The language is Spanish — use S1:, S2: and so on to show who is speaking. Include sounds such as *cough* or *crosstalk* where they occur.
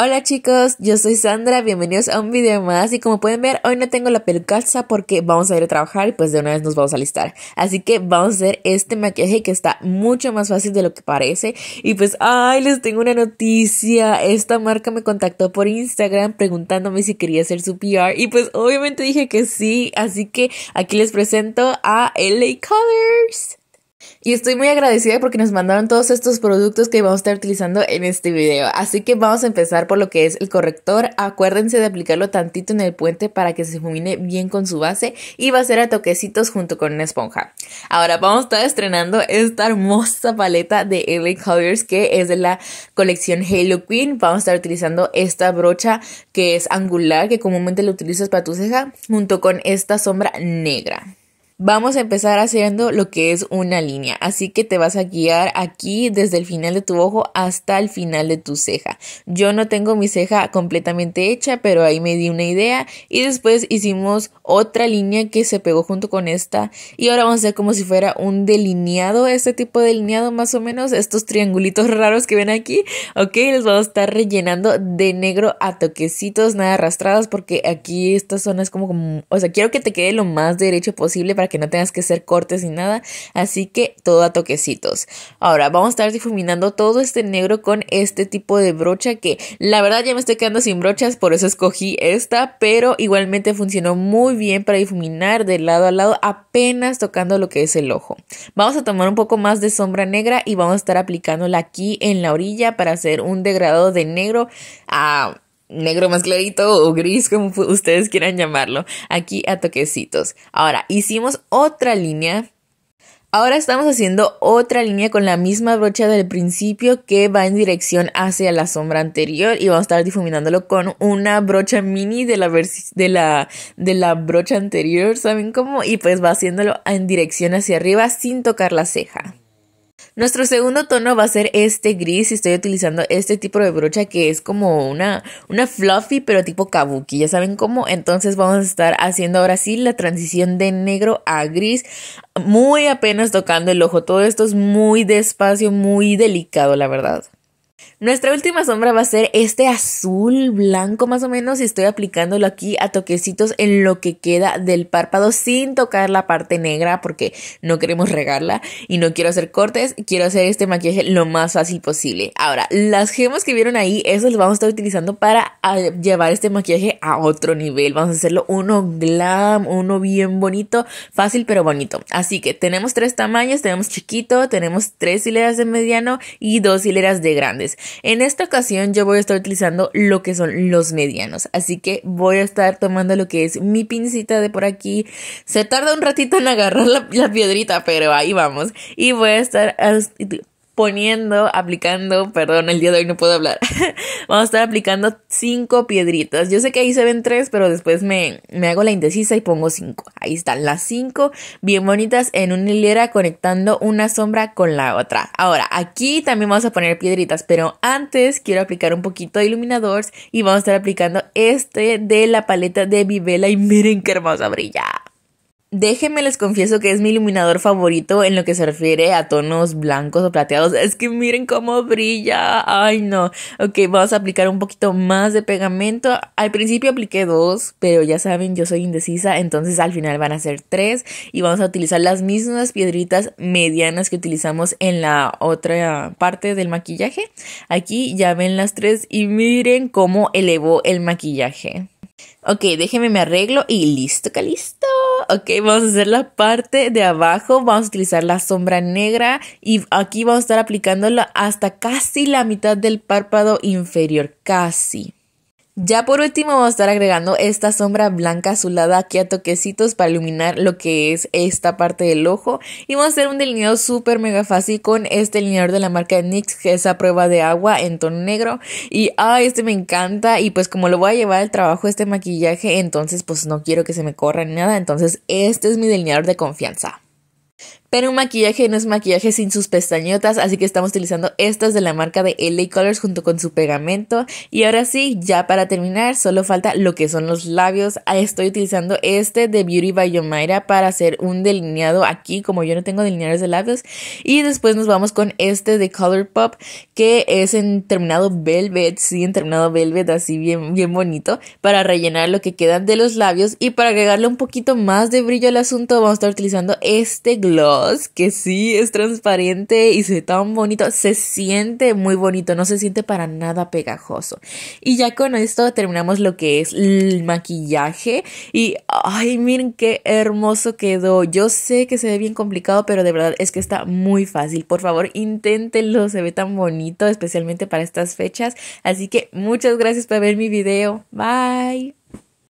S1: Hola chicos, yo soy Sandra, bienvenidos a un video más y como pueden ver hoy no tengo la pelucaza porque vamos a ir a trabajar y pues de una vez nos vamos a listar. Así que vamos a hacer este maquillaje que está mucho más fácil de lo que parece y pues ay les tengo una noticia, esta marca me contactó por Instagram preguntándome si quería hacer su PR y pues obviamente dije que sí, así que aquí les presento a LA Colors. Y estoy muy agradecida porque nos mandaron todos estos productos que vamos a estar utilizando en este video. Así que vamos a empezar por lo que es el corrector. Acuérdense de aplicarlo tantito en el puente para que se fumine bien con su base y va a ser a toquecitos junto con una esponja. Ahora vamos a estar estrenando esta hermosa paleta de Eric Colors que es de la colección Halo Queen. Vamos a estar utilizando esta brocha que es angular que comúnmente lo utilizas para tu ceja junto con esta sombra negra. Vamos a empezar haciendo lo que es una línea, así que te vas a guiar aquí desde el final de tu ojo hasta el final de tu ceja. Yo no tengo mi ceja completamente hecha, pero ahí me di una idea y después hicimos otra línea que se pegó junto con esta y ahora vamos a hacer como si fuera un delineado, este tipo de delineado más o menos, estos triangulitos *laughs* raros que ven aquí, ok, les vamos a estar rellenando de negro a toquecitos, nada arrastradas porque aquí esta zona como, como o sea, quiero que te quede lo más derecho posible para que no tengas que hacer cortes ni nada, así que todo a toquecitos. Ahora vamos a estar difuminando todo este negro con este tipo de brocha que la verdad ya me estoy quedando sin brochas, por eso escogí esta, pero igualmente funcionó muy bien para difuminar de lado a lado apenas tocando lo que es el ojo. Vamos a tomar un poco más de sombra negra y vamos a estar aplicándola aquí en la orilla para hacer un degradado de negro a negro más clarito o gris, como ustedes quieran llamarlo, aquí a toquecitos. Ahora, hicimos otra línea. Ahora estamos haciendo otra línea con la misma brocha del principio que va en dirección hacia la sombra anterior y vamos a estar difuminándolo con una brocha mini de la, de la, de la brocha anterior, ¿saben cómo? Y pues va haciéndolo en dirección hacia arriba sin tocar la ceja. Nuestro segundo tono va a ser este gris y estoy utilizando este tipo de brocha que es como una, una fluffy pero tipo kabuki, ya saben cómo. Entonces vamos a estar haciendo ahora sí la transición de negro a gris muy apenas tocando el ojo. Todo esto es muy despacio, muy delicado la verdad. Nuestra última sombra va a ser este azul blanco más o menos y estoy aplicándolo aquí a toquecitos en lo que queda del párpado sin tocar la parte negra porque no queremos regarla y no quiero hacer cortes, quiero hacer este maquillaje lo más fácil posible. Ahora, las gemas que vieron ahí, esas las vamos a estar utilizando para ah, llevar este maquillaje a otro nivel, vamos a hacerlo uno glam, uno bien bonito, fácil pero bonito. Así que tenemos tres tamaños, tenemos chiquito, tenemos tres hileras de mediano y dos hileras de grandes en esta ocasión yo voy a estar utilizando lo que son los medianos, así que voy a estar tomando lo que es mi pincita de por aquí. Se tarda un ratito en agarrar la piedrita, pero ahí vamos. Y voy a estar poniendo, aplicando, perdón, el día de hoy no puedo hablar. *laughs* Vamos a estar aplicando cinco piedritas. Yo sé que ahí se ven tres, pero después me, hago la indecisa y pongo cinco. Ahí están las cinco bien bonitas en una hilera conectando una sombra con la otra. Ahora, aquí también vamos a poner piedritas, pero antes quiero aplicar un poquito de iluminadores y vamos a estar aplicando este de la paleta de Vivela y miren qué hermosa brilla. Déjenme les confieso que es mi iluminador favorito en lo que se refiere a tonos blancos o plateados. Es que miren cómo brilla. Ay, no. Ok, vamos a aplicar un poquito más de pegamento. Al principio apliqué dos, pero ya saben, yo soy indecisa. Entonces al final van a ser tres. Y vamos a utilizar las mismas piedritas medianas que utilizamos en la otra parte del maquillaje. Aquí ya ven las tres y miren cómo elevó el maquillaje. Ok, déjenme me arreglo y listo, que listo ok, vamos a hacer la parte de abajo, vamos a utilizar la sombra negra y aquí vamos a estar aplicándola hasta casi la mitad del párpado inferior, casi. Ya por último vamos a estar agregando esta sombra blanca azulada aquí a toquecitos para iluminar lo que es esta parte del ojo y vamos a hacer un delineado súper mega fácil con este delineador de la marca de NYX que es a prueba de agua en tono negro y ah, este me encanta y pues como lo voy a llevar al trabajo este maquillaje entonces pues no quiero que se me corra ni nada entonces este es mi delineador de confianza. Pero un maquillaje no es maquillaje sin sus pestañotas, así que estamos utilizando estas de la marca de LA Colors junto con su pegamento. Y ahora sí, ya para terminar, solo falta lo que son los labios. Ah, estoy utilizando este de Beauty by Yomaira para hacer un delineado aquí, como yo no tengo delineadores de labios. Y después nos vamos con este de Colourpop, que es en terminado velvet, sí, en terminado velvet, así bien, bien bonito, para rellenar lo que queda de los labios. Y para agregarle un poquito más de brillo al asunto, vamos a estar utilizando este glow que sí, es transparente y se ve tan bonito. Se siente muy bonito, no se siente para nada pegajoso. Y ya con esto terminamos lo que es el maquillaje. Y, ay, miren qué hermoso quedó. Yo sé que se ve bien complicado, pero de verdad es que está muy fácil. Por favor, inténtenlo, se ve tan bonito, especialmente para estas fechas. Así que muchas gracias por ver mi video. Bye.